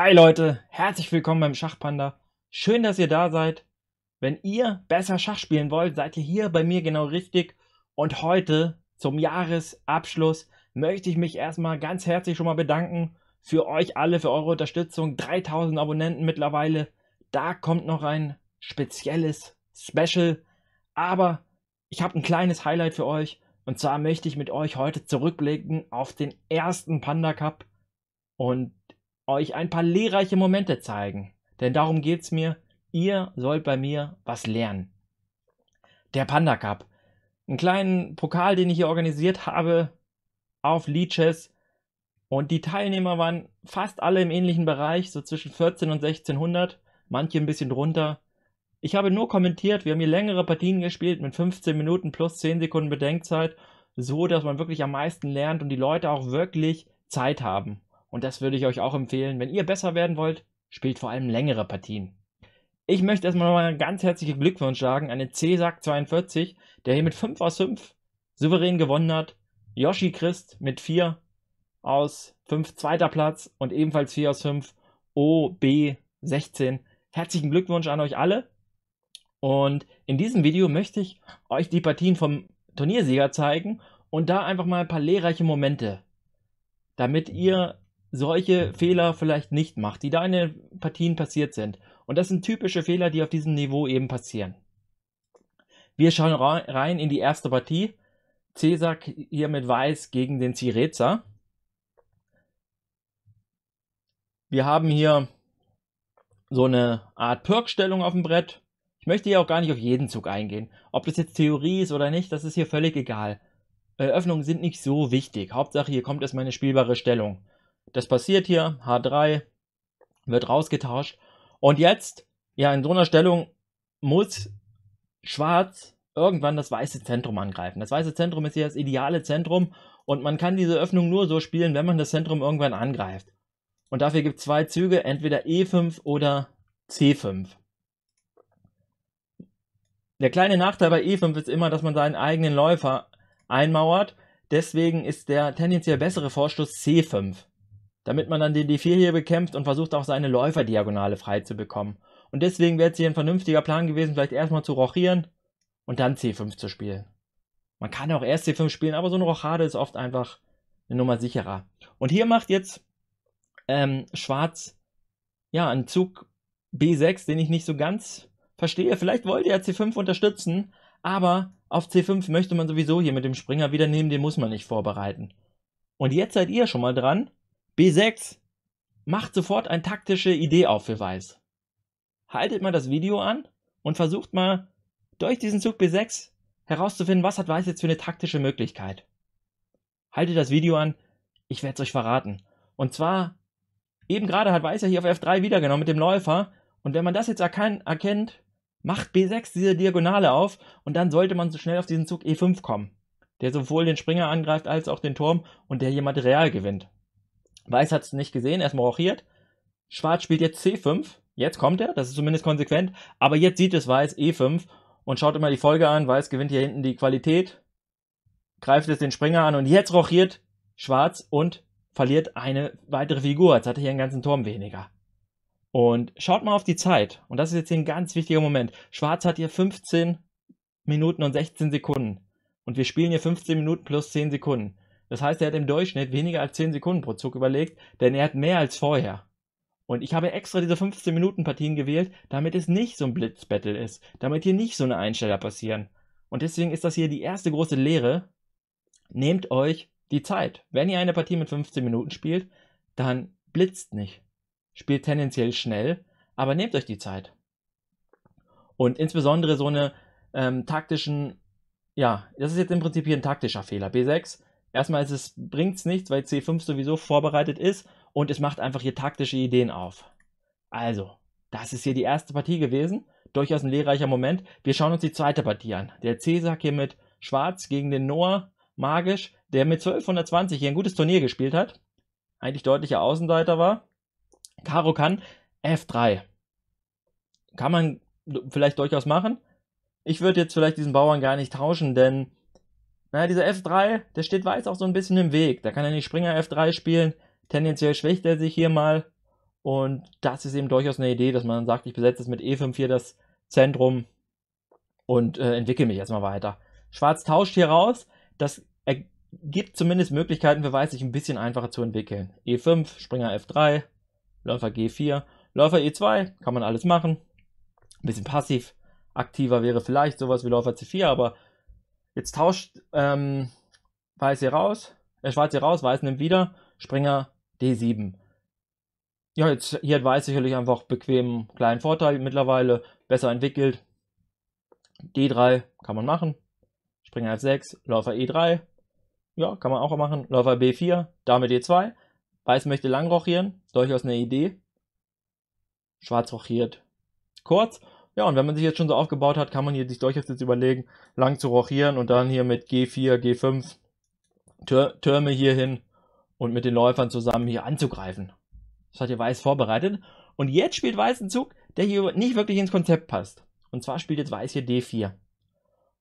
Hi Leute, herzlich willkommen beim Schachpanda. Schön, dass ihr da seid. Wenn ihr besser Schach spielen wollt, seid ihr hier bei mir genau richtig. Und heute zum Jahresabschluss möchte ich mich erstmal ganz herzlich schon mal bedanken für euch alle, für eure Unterstützung. 3000 Abonnenten mittlerweile. Da kommt noch ein spezielles Special. Aber ich habe ein kleines Highlight für euch. Und zwar möchte ich mit euch heute zurückblicken auf den ersten Panda Cup. Und euch ein paar lehrreiche Momente zeigen. Denn darum geht's mir. Ihr sollt bei mir was lernen. Der Panda Cup. Einen kleinen Pokal, den ich hier organisiert habe auf Leeches. Und die Teilnehmer waren fast alle im ähnlichen Bereich, so zwischen 14 und 1600, manche ein bisschen drunter. Ich habe nur kommentiert, wir haben hier längere Partien gespielt mit 15 Minuten plus 10 Sekunden Bedenkzeit, so dass man wirklich am meisten lernt und die Leute auch wirklich Zeit haben. Und das würde ich euch auch empfehlen. Wenn ihr besser werden wollt, spielt vor allem längere Partien. Ich möchte erstmal nochmal ganz herzlichen Glückwunsch sagen an den C-Sack 42, der hier mit 5 aus 5 souverän gewonnen hat. Yoshi Christ mit 4 aus 5 zweiter Platz und ebenfalls 4 aus 5 OB16. Herzlichen Glückwunsch an euch alle. Und in diesem Video möchte ich euch die Partien vom Turniersieger zeigen und da einfach mal ein paar lehrreiche Momente, damit ihr solche Fehler vielleicht nicht macht, die da in den Partien passiert sind. Und das sind typische Fehler, die auf diesem Niveau eben passieren. Wir schauen rein in die erste Partie. Cesar hier mit Weiß gegen den Cirezer. Wir haben hier so eine Art Perk-Stellung auf dem Brett. Ich möchte hier auch gar nicht auf jeden Zug eingehen. Ob das jetzt Theorie ist oder nicht, das ist hier völlig egal. Eröffnungen sind nicht so wichtig. Hauptsache, hier kommt erstmal eine spielbare Stellung. Das passiert hier, H3 wird rausgetauscht. Und jetzt, ja, in so einer Stellung muss Schwarz irgendwann das weiße Zentrum angreifen. Das weiße Zentrum ist hier das ideale Zentrum und man kann diese Öffnung nur so spielen, wenn man das Zentrum irgendwann angreift. Und dafür gibt es zwei Züge, entweder E5 oder C5. Der kleine Nachteil bei E5 ist immer, dass man seinen eigenen Läufer einmauert. Deswegen ist der tendenziell bessere Vorstoß C5 damit man dann den D4 hier bekämpft und versucht auch seine Läuferdiagonale frei zu bekommen. Und deswegen wäre es hier ein vernünftiger Plan gewesen, vielleicht erstmal zu rochieren und dann C5 zu spielen. Man kann auch erst C5 spielen, aber so eine Rochade ist oft einfach eine Nummer sicherer. Und hier macht jetzt ähm, Schwarz ja einen Zug B6, den ich nicht so ganz verstehe. Vielleicht wollte er C5 unterstützen, aber auf C5 möchte man sowieso hier mit dem Springer wieder nehmen, den muss man nicht vorbereiten. Und jetzt seid ihr schon mal dran B6 macht sofort eine taktische Idee auf für Weiß. Haltet mal das Video an und versucht mal durch diesen Zug B6 herauszufinden, was hat Weiß jetzt für eine taktische Möglichkeit. Haltet das Video an, ich werde es euch verraten. Und zwar, eben gerade hat Weiß ja hier auf F3 wiedergenommen mit dem Läufer. Und wenn man das jetzt erkennt, macht B6 diese Diagonale auf und dann sollte man so schnell auf diesen Zug E5 kommen, der sowohl den Springer angreift als auch den Turm und der jemand real gewinnt. Weiß hat es nicht gesehen, erstmal rochiert. Schwarz spielt jetzt C5. Jetzt kommt er, das ist zumindest konsequent. Aber jetzt sieht es Weiß E5 und schaut immer die Folge an. Weiß gewinnt hier hinten die Qualität, greift jetzt den Springer an und jetzt rochiert Schwarz und verliert eine weitere Figur. Jetzt hat er hier einen ganzen Turm weniger. Und schaut mal auf die Zeit. Und das ist jetzt hier ein ganz wichtiger Moment. Schwarz hat hier 15 Minuten und 16 Sekunden. Und wir spielen hier 15 Minuten plus 10 Sekunden. Das heißt, er hat im Durchschnitt weniger als 10 Sekunden pro Zug überlegt, denn er hat mehr als vorher. Und ich habe extra diese 15-Minuten-Partien gewählt, damit es nicht so ein Blitzbattle ist, damit hier nicht so eine Einsteller passieren. Und deswegen ist das hier die erste große Lehre. Nehmt euch die Zeit. Wenn ihr eine Partie mit 15 Minuten spielt, dann blitzt nicht. Spielt tendenziell schnell, aber nehmt euch die Zeit. Und insbesondere so eine ähm, taktischen, ja, das ist jetzt im Prinzip hier ein taktischer Fehler. B6 Erstmal ist es, bringt's nichts, weil C5 sowieso vorbereitet ist und es macht einfach hier taktische Ideen auf. Also, das ist hier die erste Partie gewesen. Durchaus ein lehrreicher Moment. Wir schauen uns die zweite Partie an. Der C-Sack hier mit Schwarz gegen den Noah Magisch, der mit 1220 hier ein gutes Turnier gespielt hat. Eigentlich deutlicher Außenseiter war. Karo kann F3. Kann man vielleicht durchaus machen. Ich würde jetzt vielleicht diesen Bauern gar nicht tauschen, denn naja, dieser F3, der steht Weiß auch so ein bisschen im Weg. Da kann er nicht Springer F3 spielen. Tendenziell schwächt er sich hier mal. Und das ist eben durchaus eine Idee, dass man sagt, ich besetze jetzt mit E5 hier das Zentrum und äh, entwickle mich erstmal weiter. Schwarz tauscht hier raus. Das ergibt zumindest Möglichkeiten für Weiß, sich ein bisschen einfacher zu entwickeln. E5, Springer F3, Läufer G4, Läufer E2, kann man alles machen. Ein bisschen passiv. Aktiver wäre vielleicht sowas wie Läufer C4, aber Jetzt tauscht ähm, Weiß hier raus, äh, Schwarz hier raus, Weiß nimmt wieder, Springer D7. Ja, jetzt hier hat Weiß sicherlich einfach bequem kleinen Vorteil mittlerweile, besser entwickelt. D3 kann man machen. Springer F6, Läufer E3. Ja, kann man auch machen. Läufer B4, Dame D2. Weiß möchte lang rochieren, durchaus eine Idee. Schwarz rochiert kurz ja, und wenn man sich jetzt schon so aufgebaut hat, kann man hier sich durchaus jetzt überlegen, lang zu rochieren und dann hier mit G4, G5 Tür Türme hier hin und mit den Läufern zusammen hier anzugreifen. Das hat hier Weiß vorbereitet. Und jetzt spielt Weiß einen Zug, der hier nicht wirklich ins Konzept passt. Und zwar spielt jetzt Weiß hier D4.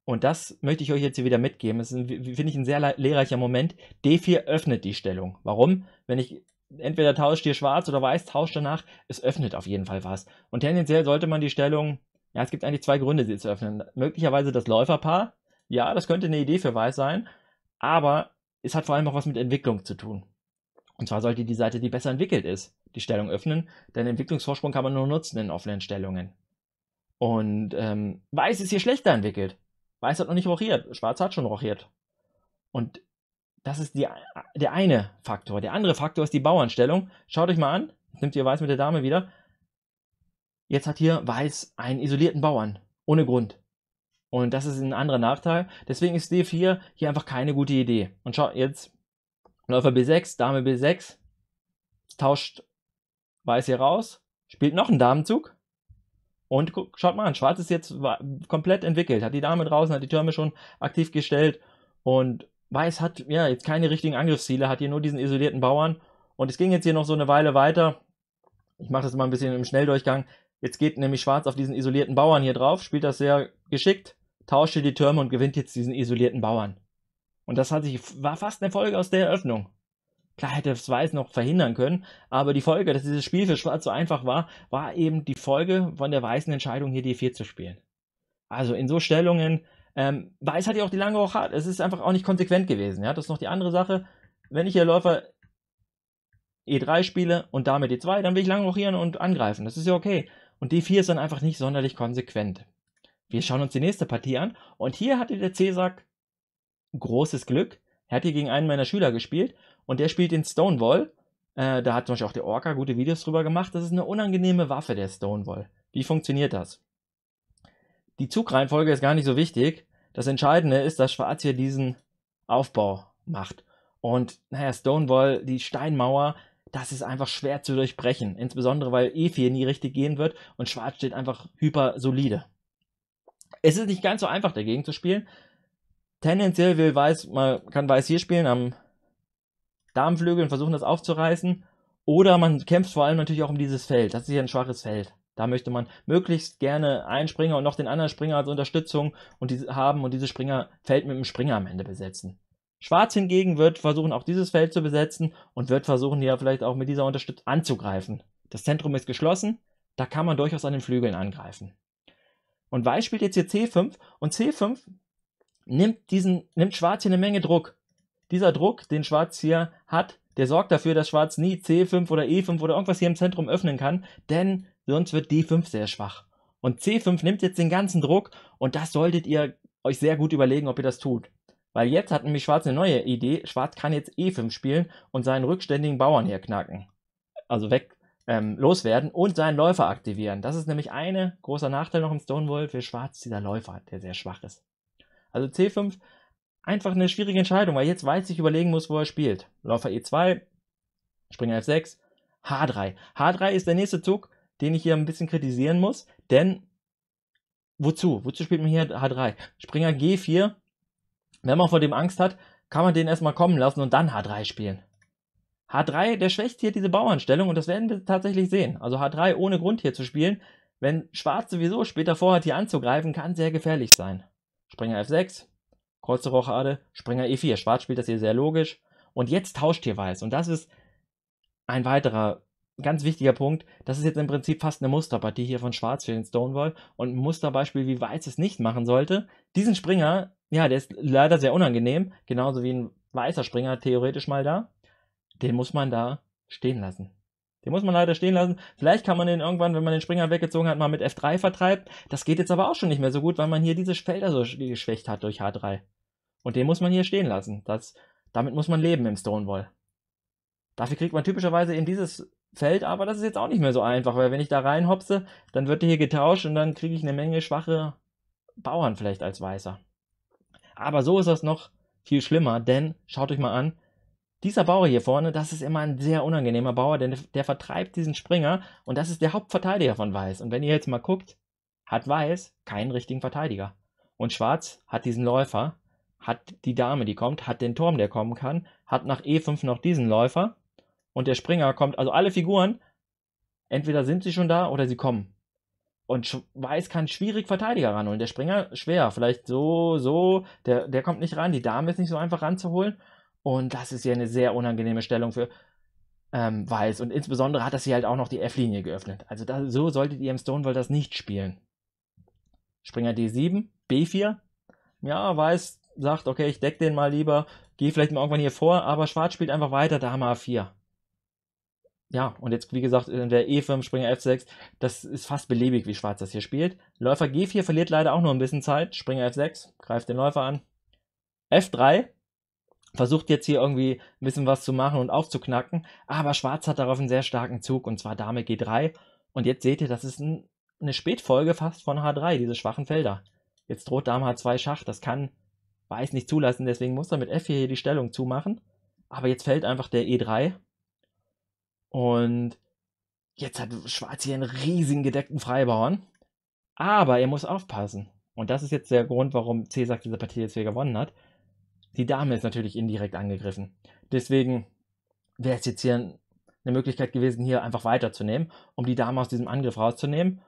Und das möchte ich euch jetzt hier wieder mitgeben. Das finde ich, ein sehr lehrreicher Moment. D4 öffnet die Stellung. Warum? Wenn ich entweder tauscht ihr schwarz oder weiß, tauscht danach. Es öffnet auf jeden Fall was. Und tendenziell sollte man die Stellung, ja, es gibt eigentlich zwei Gründe, sie zu öffnen. Möglicherweise das Läuferpaar. Ja, das könnte eine Idee für weiß sein. Aber es hat vor allem auch was mit Entwicklung zu tun. Und zwar sollte die Seite, die besser entwickelt ist, die Stellung öffnen, denn Entwicklungsvorsprung kann man nur nutzen in offenen Stellungen. Und ähm, Weiß ist hier schlechter entwickelt. Weiß hat noch nicht rochiert, Schwarz hat schon rochiert. Und das ist die, äh, der eine Faktor. Der andere Faktor ist die Bauernstellung. Schaut euch mal an. Nimmt ihr Weiß mit der Dame wieder. Jetzt hat hier Weiß einen isolierten Bauern. Ohne Grund. Und das ist ein anderer Nachteil. Deswegen ist D4 hier einfach keine gute Idee. Und schaut jetzt. Läufer B6, Dame B6. Tauscht Weiß hier raus. Spielt noch einen Damenzug. Und guck, schaut mal an, Schwarz ist jetzt komplett entwickelt, hat die Dame draußen, hat die Türme schon aktiv gestellt und weil es hat ja jetzt keine richtigen Angriffsziele, hat hier nur diesen isolierten Bauern. Und es ging jetzt hier noch so eine Weile weiter. Ich mache das mal ein bisschen im Schnelldurchgang. Jetzt geht nämlich Schwarz auf diesen isolierten Bauern hier drauf, spielt das sehr geschickt, tauscht hier die Türme und gewinnt jetzt diesen isolierten Bauern. Und das hat sich, war fast eine Folge aus der Eröffnung. Klar hätte es Weiß noch verhindern können, aber die Folge, dass dieses Spiel für Schwarz so einfach war, war eben die Folge von der weißen Entscheidung, hier D4 zu spielen. Also in so Stellungen ähm, es hat ja auch die lange auch Es ist einfach auch nicht konsequent gewesen. Ja? Das ist noch die andere Sache. Wenn ich hier Läufer E3 spiele und damit E2, dann will ich lange rochieren und angreifen. Das ist ja okay. Und D4 e ist dann einfach nicht sonderlich konsequent. Wir schauen uns die nächste Partie an. Und hier hatte der Cesar großes Glück. Er hat hier gegen einen meiner Schüler gespielt und der spielt den Stonewall. Äh, da hat zum Beispiel auch der Orca gute Videos drüber gemacht. Das ist eine unangenehme Waffe, der Stonewall. Wie funktioniert das? Die Zugreihenfolge ist gar nicht so wichtig. Das Entscheidende ist, dass Schwarz hier diesen Aufbau macht. Und naja, Stonewall, die Steinmauer, das ist einfach schwer zu durchbrechen. Insbesondere, weil E4 nie richtig gehen wird und Schwarz steht einfach hyper solide. Es ist nicht ganz so einfach, dagegen zu spielen. Tendenziell will Weiß, man kann Weiß hier spielen am Darmflügel und versuchen das aufzureißen. Oder man kämpft vor allem natürlich auch um dieses Feld. Das ist ja ein schwaches Feld. Da möchte man möglichst gerne einen Springer und noch den anderen Springer als Unterstützung und diese haben und dieses Springer Feld mit dem Springer am Ende besetzen. Schwarz hingegen wird versuchen, auch dieses Feld zu besetzen und wird versuchen, hier vielleicht auch mit dieser Unterstützung anzugreifen. Das Zentrum ist geschlossen, da kann man durchaus an den Flügeln angreifen. Und Weiß spielt jetzt hier C5 und C5 nimmt, diesen, nimmt Schwarz hier eine Menge Druck. Dieser Druck, den Schwarz hier hat, der sorgt dafür, dass Schwarz nie C5 oder E5 oder irgendwas hier im Zentrum öffnen kann, denn sonst wird D5 sehr schwach. Und C5 nimmt jetzt den ganzen Druck und das solltet ihr euch sehr gut überlegen, ob ihr das tut. Weil jetzt hat nämlich Schwarz eine neue Idee. Schwarz kann jetzt E5 spielen und seinen rückständigen Bauern hier knacken. Also weg, ähm, loswerden und seinen Läufer aktivieren. Das ist nämlich ein großer Nachteil noch im Stonewall für Schwarz, dieser Läufer, der sehr schwach ist. Also C5, einfach eine schwierige Entscheidung, weil jetzt Weiß ich überlegen muss, wo er spielt. Läufer E2, Springer F6, H3. H3 ist der nächste Zug, den ich hier ein bisschen kritisieren muss, denn wozu? Wozu spielt man hier H3? Springer G4, wenn man vor dem Angst hat, kann man den erstmal kommen lassen und dann H3 spielen. H3, der schwächt hier diese Bauernstellung und das werden wir tatsächlich sehen. Also H3 ohne Grund hier zu spielen, wenn Schwarz sowieso später vorhat, hier anzugreifen, kann sehr gefährlich sein. Springer F6, Kreuze Rochade, Springer E4. Schwarz spielt das hier sehr logisch. Und jetzt tauscht hier Weiß. Und das ist ein weiterer ganz wichtiger Punkt, das ist jetzt im Prinzip fast eine Musterpartie hier von Schwarz für den Stonewall und ein Musterbeispiel, wie Weiß es nicht machen sollte. Diesen Springer, ja, der ist leider sehr unangenehm, genauso wie ein weißer Springer theoretisch mal da. Den muss man da stehen lassen. Den muss man leider stehen lassen. Vielleicht kann man den irgendwann, wenn man den Springer weggezogen hat, mal mit F3 vertreibt. Das geht jetzt aber auch schon nicht mehr so gut, weil man hier diese Felder so geschwächt hat durch H3. Und den muss man hier stehen lassen. Das, damit muss man leben im Stonewall. Dafür kriegt man typischerweise eben dieses fällt, aber das ist jetzt auch nicht mehr so einfach, weil wenn ich da reinhopse, dann wird der hier getauscht und dann kriege ich eine Menge schwache Bauern vielleicht als Weißer. Aber so ist das noch viel schlimmer, denn schaut euch mal an, dieser Bauer hier vorne, das ist immer ein sehr unangenehmer Bauer, denn der vertreibt diesen Springer und das ist der Hauptverteidiger von Weiß. Und wenn ihr jetzt mal guckt, hat Weiß keinen richtigen Verteidiger. Und Schwarz hat diesen Läufer, hat die Dame, die kommt, hat den Turm, der kommen kann, hat nach E5 noch diesen Läufer und der Springer kommt. Also alle Figuren, entweder sind sie schon da oder sie kommen. Und Weiß kann schwierig Verteidiger ranholen. Der Springer schwer, vielleicht so, so, der, der kommt nicht ran. Die Dame ist nicht so einfach ranzuholen. Und das ist ja eine sehr unangenehme Stellung für ähm, Weiß. Und insbesondere hat das hier halt auch noch die F-Linie geöffnet. Also das, so solltet ihr im Stonewall das nicht spielen. Springer D7, B4. Ja, Weiß sagt, okay, ich decke den mal lieber, gehe vielleicht mal irgendwann hier vor, aber Schwarz spielt einfach weiter, Dame A4 ja, und jetzt, wie gesagt, in der E5, Springer F6, das ist fast beliebig, wie Schwarz das hier spielt. Läufer G4 verliert leider auch nur ein bisschen Zeit. Springer F6 greift den Läufer an. F3 versucht jetzt hier irgendwie ein bisschen was zu machen und aufzuknacken, aber Schwarz hat darauf einen sehr starken Zug und zwar Dame G3. Und jetzt seht ihr, das ist ein, eine Spätfolge fast von H3, diese schwachen Felder. Jetzt droht Dame H2 Schach, das kann Weiß nicht zulassen, deswegen muss er mit F4 hier die Stellung zumachen. Aber jetzt fällt einfach der E3 und jetzt hat Schwarz hier einen riesigen gedeckten Freibauern. Aber er muss aufpassen. Und das ist jetzt der Grund, warum Cäsar diese Partie jetzt hier gewonnen hat. Die Dame ist natürlich indirekt angegriffen. Deswegen wäre es jetzt hier eine Möglichkeit gewesen, hier einfach weiterzunehmen, um die Dame aus diesem Angriff rauszunehmen.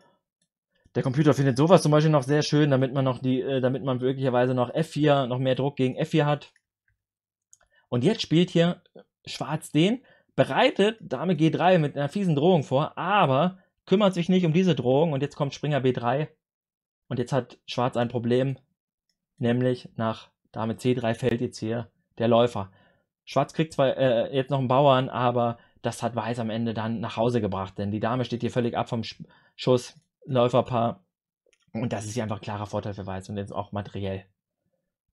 Der Computer findet sowas zum Beispiel noch sehr schön, damit man noch die, äh, damit man möglicherweise noch F4, noch mehr Druck gegen F4 hat. Und jetzt spielt hier Schwarz den, bereitet Dame G3 mit einer fiesen Drohung vor, aber kümmert sich nicht um diese Drohung und jetzt kommt Springer B3 und jetzt hat Schwarz ein Problem, nämlich nach Dame C3 fällt jetzt hier der Läufer. Schwarz kriegt zwar äh, jetzt noch einen Bauern, aber das hat Weiß am Ende dann nach Hause gebracht, denn die Dame steht hier völlig ab vom Sch Schuss, Läuferpaar und das ist hier einfach ein klarer Vorteil für Weiß und jetzt auch materiell.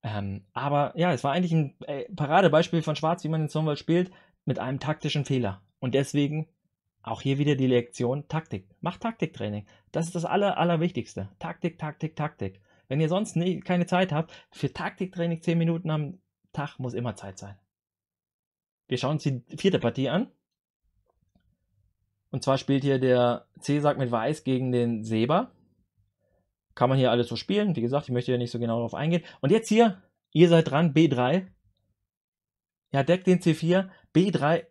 Ähm, aber ja, es war eigentlich ein äh, Paradebeispiel von Schwarz, wie man den Stonewall spielt mit einem taktischen Fehler. Und deswegen auch hier wieder die Lektion Taktik. Macht Taktiktraining. Das ist das Aller, Allerwichtigste. Taktik, Taktik, Taktik. Wenn ihr sonst nie, keine Zeit habt, für Taktiktraining 10 Minuten am Tag muss immer Zeit sein. Wir schauen uns die vierte Partie an. Und zwar spielt hier der C-Sack mit Weiß gegen den Seber. Kann man hier alles so spielen. Wie gesagt, ich möchte ja nicht so genau darauf eingehen. Und jetzt hier, ihr seid dran, B3 ja, deck den C4, B3,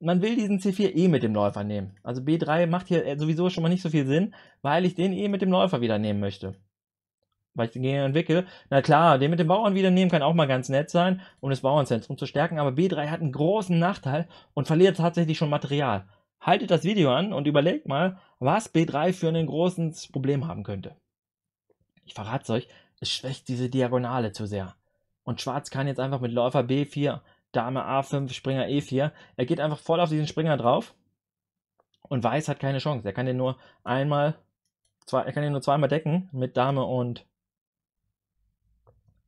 man will diesen C4 eh mit dem Läufer nehmen. Also B3 macht hier äh, sowieso schon mal nicht so viel Sinn, weil ich den eh mit dem Läufer wieder nehmen möchte. Weil ich den Gegner entwickle. Na klar, den mit dem Bauern wieder nehmen kann auch mal ganz nett sein, um das Bauernzentrum zu stärken, aber B3 hat einen großen Nachteil und verliert tatsächlich schon Material. Haltet das Video an und überlegt mal, was B3 für ein großes Problem haben könnte. Ich verrate es euch, es schwächt diese Diagonale zu sehr. Und Schwarz kann jetzt einfach mit Läufer B4 Dame A5, Springer E4. Er geht einfach voll auf diesen Springer drauf und Weiß hat keine Chance. Er kann den nur einmal, zwei, er kann den nur zweimal decken mit Dame und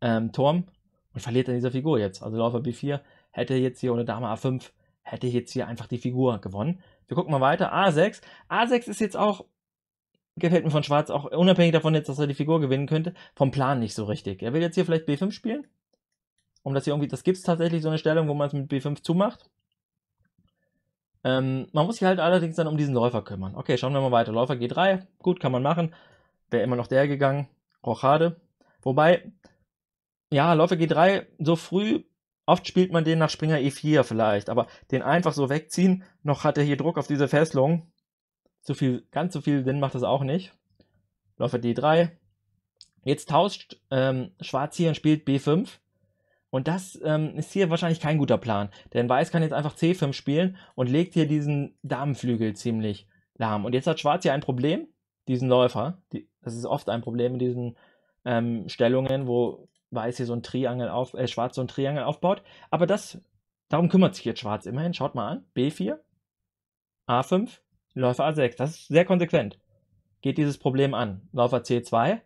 ähm, Turm und verliert dann diese Figur jetzt. Also Läufer B4 hätte jetzt hier ohne Dame A5 hätte jetzt hier einfach die Figur gewonnen. Wir gucken mal weiter. A6. A6 ist jetzt auch gefällt mir von Schwarz auch unabhängig davon jetzt, dass er die Figur gewinnen könnte, vom Plan nicht so richtig. Er will jetzt hier vielleicht B5 spielen um das hier irgendwie, das gibt es tatsächlich so eine Stellung, wo man es mit B5 zumacht. Ähm, man muss sich halt allerdings dann um diesen Läufer kümmern. Okay, schauen wir mal weiter. Läufer G3, gut, kann man machen. Wäre immer noch der gegangen. Rochade. Wobei, ja, Läufer G3 so früh, oft spielt man den nach Springer E4 vielleicht, aber den einfach so wegziehen, noch hat er hier Druck auf diese Fesselung. So viel, ganz so viel Sinn macht das auch nicht. Läufer D3. Jetzt tauscht ähm, Schwarz hier und spielt B5. Und das ähm, ist hier wahrscheinlich kein guter Plan. Denn Weiß kann jetzt einfach C5 spielen und legt hier diesen Damenflügel ziemlich lahm. Und jetzt hat Schwarz hier ein Problem, diesen Läufer. Die, das ist oft ein Problem in diesen ähm, Stellungen, wo Weiß hier so ein Triangel auf, äh, Schwarz so ein Triangel aufbaut. Aber das, darum kümmert sich jetzt Schwarz immerhin. Schaut mal an. B4, A5, Läufer A6. Das ist sehr konsequent. Geht dieses Problem an. Läufer C2.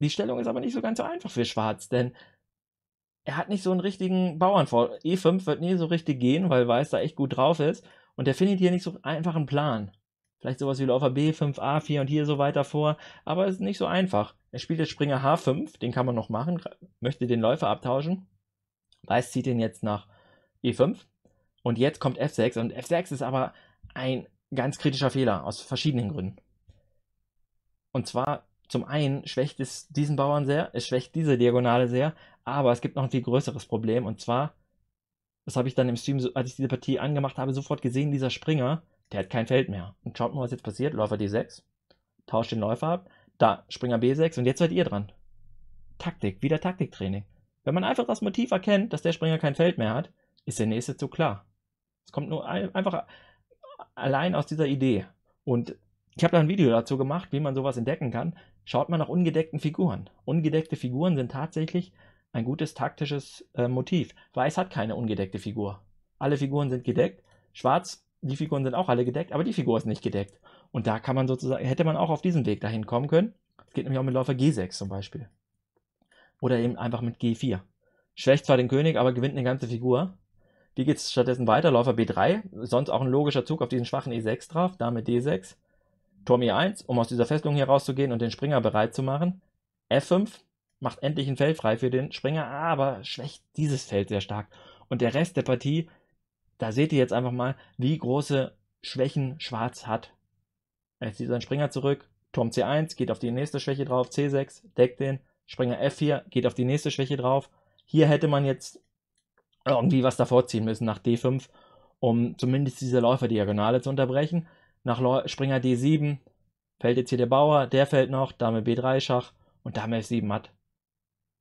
Die Stellung ist aber nicht so ganz so einfach für Schwarz, denn er hat nicht so einen richtigen Bauern vor. E5 wird nie so richtig gehen, weil Weiß da echt gut drauf ist. Und er findet hier nicht so einfach einen Plan. Vielleicht sowas wie Läufer B5, A4 und hier so weiter vor. Aber es ist nicht so einfach. Er spielt jetzt Springer H5, den kann man noch machen, möchte den Läufer abtauschen. Weiß zieht den jetzt nach E5. Und jetzt kommt F6. Und F6 ist aber ein ganz kritischer Fehler aus verschiedenen Gründen. Und zwar zum einen schwächt es diesen Bauern sehr, es schwächt diese Diagonale sehr, aber es gibt noch ein viel größeres Problem und zwar, das habe ich dann im Stream, als ich diese Partie angemacht habe, sofort gesehen, dieser Springer, der hat kein Feld mehr. Und schaut mal, was jetzt passiert. Läufer D6, tauscht den Läufer ab, da Springer B6 und jetzt seid ihr dran. Taktik, wieder Taktiktraining. Wenn man einfach das Motiv erkennt, dass der Springer kein Feld mehr hat, ist der nächste zu klar. Es kommt nur ein, einfach allein aus dieser Idee. Und ich habe da ein Video dazu gemacht, wie man sowas entdecken kann schaut man nach ungedeckten Figuren. Ungedeckte Figuren sind tatsächlich ein gutes taktisches äh, Motiv. Weiß hat keine ungedeckte Figur. Alle Figuren sind gedeckt. Schwarz, die Figuren sind auch alle gedeckt, aber die Figur ist nicht gedeckt. Und da kann man sozusagen, hätte man auch auf diesem Weg dahin kommen können. Es geht nämlich auch mit Läufer G6 zum Beispiel. Oder eben einfach mit G4. Schwächt zwar den König, aber gewinnt eine ganze Figur. Wie geht es stattdessen weiter? Läufer B3, sonst auch ein logischer Zug auf diesen schwachen E6 drauf, Dame D6. Turm E1, um aus dieser Festung hier rauszugehen und den Springer bereit zu machen. F5 macht endlich ein Feld frei für den Springer, aber schwächt dieses Feld sehr stark. Und der Rest der Partie, da seht ihr jetzt einfach mal, wie große Schwächen Schwarz hat. Er zieht seinen Springer zurück, Turm C1 geht auf die nächste Schwäche drauf, C6 deckt den, Springer F4 geht auf die nächste Schwäche drauf. Hier hätte man jetzt irgendwie was davor ziehen müssen nach D5, um zumindest diese Läuferdiagonale zu unterbrechen nach Springer D7 fällt jetzt hier der Bauer, der fällt noch, Dame B3 Schach und Dame F7 matt.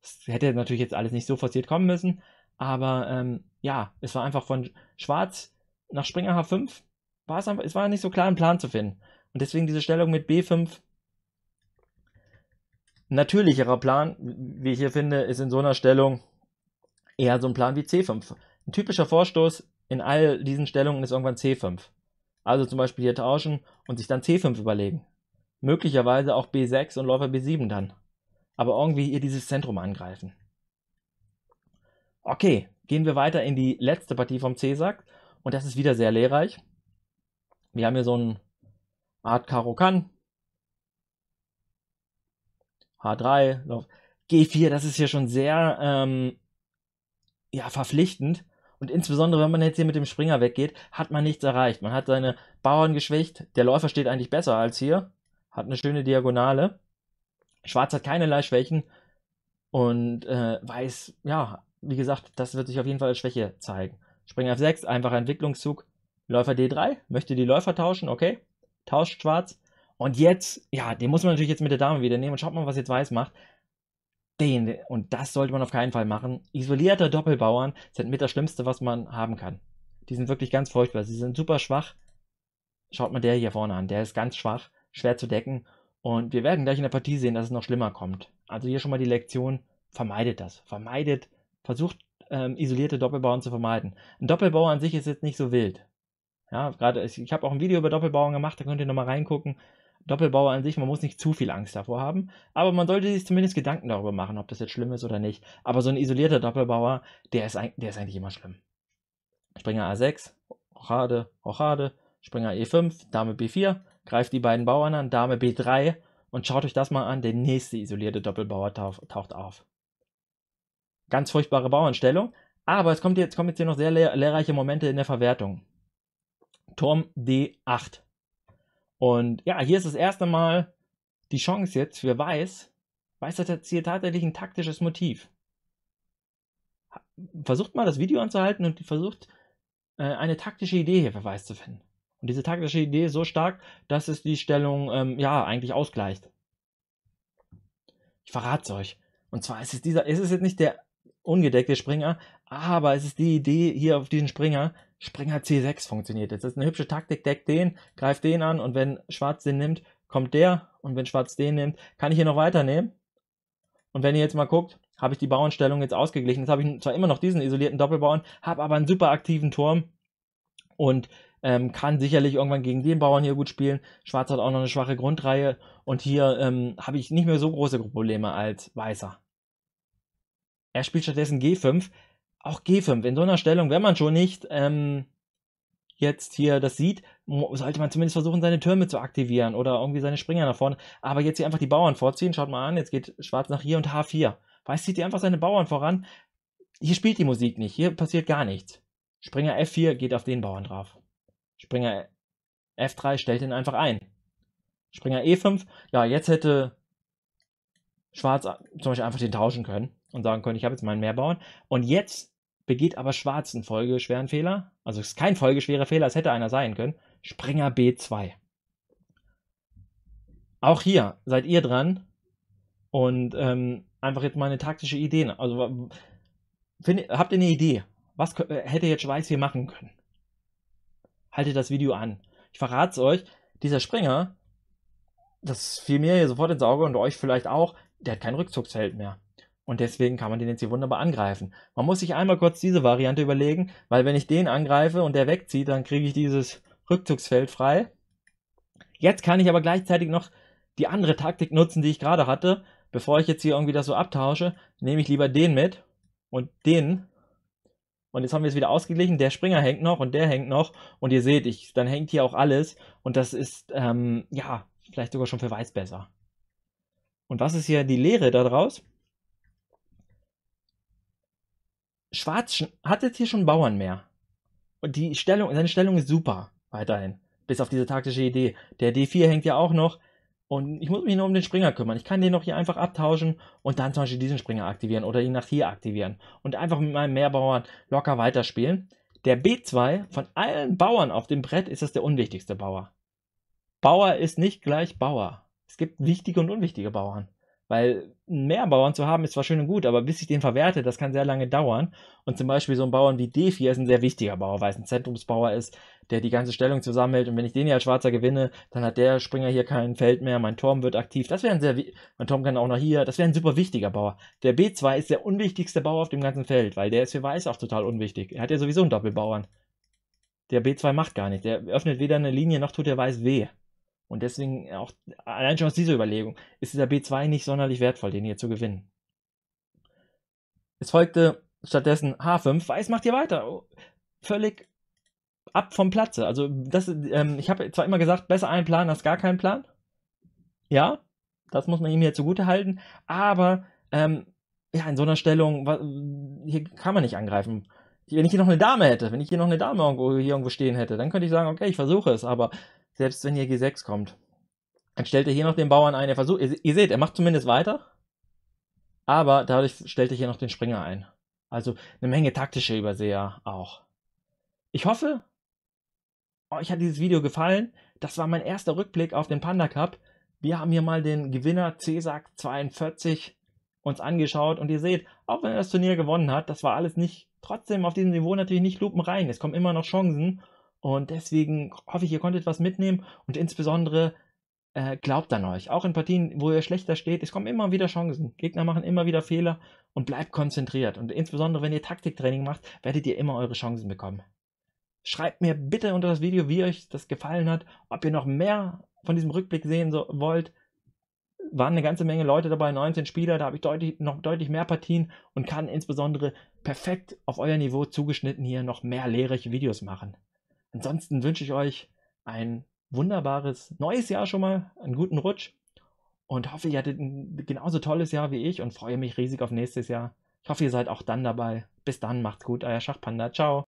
Das hätte natürlich jetzt alles nicht so forciert kommen müssen, aber ähm, ja, es war einfach von Schwarz nach Springer H5, war es, einfach, es war nicht so klar, einen Plan zu finden. Und deswegen diese Stellung mit B5, natürlicherer Plan, wie ich hier finde, ist in so einer Stellung eher so ein Plan wie C5. Ein typischer Vorstoß in all diesen Stellungen ist irgendwann C5. Also zum Beispiel hier tauschen und sich dann C5 überlegen. Möglicherweise auch B6 und Läufer B7 dann. Aber irgendwie hier dieses Zentrum angreifen. Okay, gehen wir weiter in die letzte Partie vom C-Sack. Und das ist wieder sehr lehrreich. Wir haben hier so eine Art Karo Karokan. H3, Lauf. G4, das ist hier schon sehr ähm, ja, verpflichtend. Und insbesondere, wenn man jetzt hier mit dem Springer weggeht, hat man nichts erreicht. Man hat seine Bauern geschwächt. Der Läufer steht eigentlich besser als hier. Hat eine schöne Diagonale. Schwarz hat keinerlei Schwächen. Und äh, Weiß, ja, wie gesagt, das wird sich auf jeden Fall als Schwäche zeigen. Springer F6, einfacher Entwicklungszug. Läufer D3, möchte die Läufer tauschen, okay. Tauscht Schwarz. Und jetzt, ja, den muss man natürlich jetzt mit der Dame wieder nehmen. Und schaut mal, was jetzt Weiß macht den, und das sollte man auf keinen Fall machen. Isolierte Doppelbauern sind mit das Schlimmste, was man haben kann. Die sind wirklich ganz furchtbar. Sie sind super schwach. Schaut mal der hier vorne an. Der ist ganz schwach, schwer zu decken. Und wir werden gleich in der Partie sehen, dass es noch schlimmer kommt. Also hier schon mal die Lektion. Vermeidet das. Vermeidet. Versucht, ähm, isolierte Doppelbauern zu vermeiden. Ein Doppelbauer an sich ist jetzt nicht so wild. Ja, gerade, ich, ich habe auch ein Video über Doppelbauern gemacht, da könnt ihr nochmal reingucken. Doppelbauer an sich, man muss nicht zu viel Angst davor haben, aber man sollte sich zumindest Gedanken darüber machen, ob das jetzt schlimm ist oder nicht. Aber so ein isolierter Doppelbauer, der ist, der ist eigentlich immer schlimm. Springer A6, Rochade, Rochade, Springer E5, Dame B4, greift die beiden Bauern an, Dame B3 und schaut euch das mal an, der nächste isolierte Doppelbauer taucht auf. Ganz furchtbare Bauernstellung, aber es kommt jetzt, kommen jetzt hier noch sehr lehr lehrreiche Momente in der Verwertung. Turm D8. Und ja, hier ist das erste Mal die Chance jetzt für Weiß. Weiß hat jetzt hier tatsächlich ein taktisches Motiv. Versucht mal das Video anzuhalten und versucht äh, eine taktische Idee hier für Weiß zu finden. Und diese taktische Idee ist so stark, dass es die Stellung ähm, ja eigentlich ausgleicht. Ich verrate es euch. Und zwar ist es dieser, ist es jetzt nicht der ungedeckte Springer, aber es ist die Idee hier auf diesen Springer. Springer C6 funktioniert jetzt. Das ist eine hübsche Taktik. Deckt den, greift den an und wenn Schwarz den nimmt, kommt der. Und wenn Schwarz den nimmt, kann ich hier noch weiternehmen. Und wenn ihr jetzt mal guckt, habe ich die Bauernstellung jetzt ausgeglichen. Jetzt habe ich zwar immer noch diesen isolierten Doppelbauern, habe aber einen super aktiven Turm und ähm, kann sicherlich irgendwann gegen den Bauern hier gut spielen. Schwarz hat auch noch eine schwache Grundreihe und hier ähm, habe ich nicht mehr so große Probleme als Weißer. Er spielt stattdessen G5 auch G5 in so einer Stellung, wenn man schon nicht ähm, jetzt hier das sieht, sollte man zumindest versuchen, seine Türme zu aktivieren oder irgendwie seine Springer nach vorne. Aber jetzt hier einfach die Bauern vorziehen. Schaut mal an, jetzt geht Schwarz nach hier und H4. Weiß zieht ihr einfach seine Bauern voran. Hier spielt die Musik nicht, hier passiert gar nichts. Springer F4 geht auf den Bauern drauf. Springer F3 stellt ihn einfach ein. Springer E5, ja, jetzt hätte Schwarz zum Beispiel einfach den tauschen können und sagen können, ich habe jetzt meinen Mehrbauern. Und jetzt begeht aber schwarzen folgeschweren Fehler. Also es ist kein folgeschwerer Fehler, es hätte einer sein können. Springer B2. Auch hier seid ihr dran und ähm, einfach jetzt mal eine taktische Idee. Also find, habt ihr eine Idee? Was äh, hätte jetzt Schweiß hier machen können? Haltet das Video an. Ich verrate es euch, dieser Springer, das fiel mir hier sofort ins Auge und euch vielleicht auch, der hat kein Rückzugsheld mehr. Und deswegen kann man den jetzt hier wunderbar angreifen. Man muss sich einmal kurz diese Variante überlegen, weil wenn ich den angreife und der wegzieht, dann kriege ich dieses Rückzugsfeld frei. Jetzt kann ich aber gleichzeitig noch die andere Taktik nutzen, die ich gerade hatte. Bevor ich jetzt hier irgendwie das so abtausche, nehme ich lieber den mit und den. Und jetzt haben wir es wieder ausgeglichen. Der Springer hängt noch und der hängt noch. Und ihr seht, ich, dann hängt hier auch alles. Und das ist, ähm, ja, vielleicht sogar schon für Weiß besser. Und was ist hier die Lehre daraus? Schwarz jetzt hier schon Bauern mehr. Und die Stellung, seine Stellung ist super weiterhin. Bis auf diese taktische Idee. Der D4 hängt ja auch noch. Und ich muss mich nur um den Springer kümmern. Ich kann den noch hier einfach abtauschen und dann zum Beispiel diesen Springer aktivieren oder ihn nach hier aktivieren. Und einfach mit meinem Mehrbauern locker weiterspielen. Der B2, von allen Bauern auf dem Brett, ist das der unwichtigste Bauer. Bauer ist nicht gleich Bauer. Es gibt wichtige und unwichtige Bauern. Weil einen Mehrbauern zu haben ist zwar schön und gut, aber bis ich den verwerte, das kann sehr lange dauern. Und zum Beispiel so ein Bauern wie D4 ist ein sehr wichtiger Bauer, weil es ein Zentrumsbauer ist, der die ganze Stellung zusammenhält. Und wenn ich den hier als Schwarzer gewinne, dann hat der Springer hier kein Feld mehr, mein Turm wird aktiv. Das wäre ein sehr, mein Turm kann auch noch hier, das wäre ein super wichtiger Bauer. Der B2 ist der unwichtigste Bauer auf dem ganzen Feld, weil der ist für Weiß auch total unwichtig. Er hat ja sowieso einen Doppelbauern. Der B2 macht gar nicht, der öffnet weder eine Linie, noch tut der Weiß weh. Und deswegen auch allein schon aus dieser Überlegung ist dieser B2 nicht sonderlich wertvoll, den hier zu gewinnen. Es folgte stattdessen H5, Weiß macht hier weiter. Oh, völlig ab vom Platze. Also das, ähm, ich habe zwar immer gesagt, besser einen Plan als gar keinen Plan. Ja, das muss man ihm hier zugute halten. Aber ähm, ja, in so einer Stellung, hier kann man nicht angreifen. Wenn ich hier noch eine Dame hätte, wenn ich hier noch eine Dame irgendwo, hier irgendwo stehen hätte, dann könnte ich sagen, okay, ich versuche es. Aber selbst wenn hier G6 kommt. Dann stellt er hier noch den Bauern ein. Er versucht, ihr, ihr seht, er macht zumindest weiter. Aber dadurch stellt er hier noch den Springer ein. Also eine Menge taktische Überseher auch. Ich hoffe, euch oh, hat dieses Video gefallen. Das war mein erster Rückblick auf den Panda Cup. Wir haben hier mal den Gewinner CSAC 42 uns angeschaut und ihr seht, auch wenn er das Turnier gewonnen hat, das war alles nicht, trotzdem auf diesem Niveau natürlich nicht lupenrein. Es kommen immer noch Chancen und deswegen hoffe ich, ihr konntet was mitnehmen und insbesondere äh, glaubt an euch. Auch in Partien, wo ihr schlechter steht, es kommen immer wieder Chancen. Gegner machen immer wieder Fehler und bleibt konzentriert. Und insbesondere, wenn ihr Taktiktraining macht, werdet ihr immer eure Chancen bekommen. Schreibt mir bitte unter das Video, wie euch das gefallen hat, ob ihr noch mehr von diesem Rückblick sehen so, wollt. Waren eine ganze Menge Leute dabei, 19 Spieler, da habe ich deutlich, noch deutlich mehr Partien und kann insbesondere perfekt auf euer Niveau zugeschnitten hier noch mehr lehrreiche Videos machen. Ansonsten wünsche ich euch ein wunderbares neues Jahr schon mal, einen guten Rutsch und hoffe, ihr hattet ein genauso tolles Jahr wie ich und freue mich riesig auf nächstes Jahr. Ich hoffe, ihr seid auch dann dabei. Bis dann, macht's gut, euer Schachpanda. Ciao.